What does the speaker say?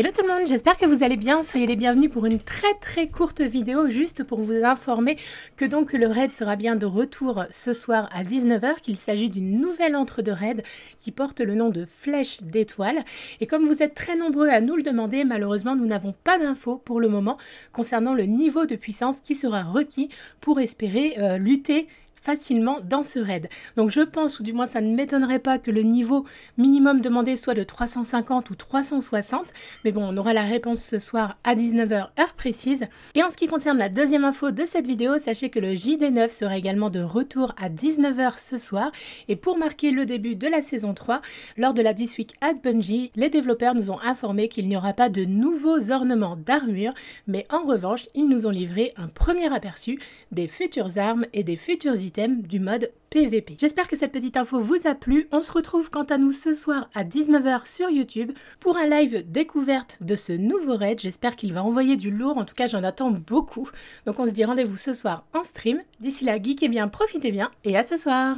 Hello tout le monde, j'espère que vous allez bien. Soyez les bienvenus pour une très très courte vidéo juste pour vous informer que donc le raid sera bien de retour ce soir à 19h, qu'il s'agit d'une nouvelle entre de raid qui porte le nom de Flèche d'étoiles. Et comme vous êtes très nombreux à nous le demander, malheureusement nous n'avons pas d'infos pour le moment concernant le niveau de puissance qui sera requis pour espérer euh, lutter facilement dans ce raid. Donc je pense, ou du moins ça ne m'étonnerait pas que le niveau minimum demandé soit de 350 ou 360, mais bon, on aura la réponse ce soir à 19h heure précise. Et en ce qui concerne la deuxième info de cette vidéo, sachez que le JD9 sera également de retour à 19h ce soir, et pour marquer le début de la saison 3, lors de la 10 Week at Bungie, les développeurs nous ont informé qu'il n'y aura pas de nouveaux ornements d'armure, mais en revanche, ils nous ont livré un premier aperçu des futures armes et des futures idées du mode PVP. J'espère que cette petite info vous a plu. On se retrouve quant à nous ce soir à 19h sur YouTube pour un live découverte de ce nouveau raid. J'espère qu'il va envoyer du lourd. En tout cas, j'en attends beaucoup. Donc on se dit rendez-vous ce soir en stream. D'ici là, geek et bien, profitez bien et à ce soir.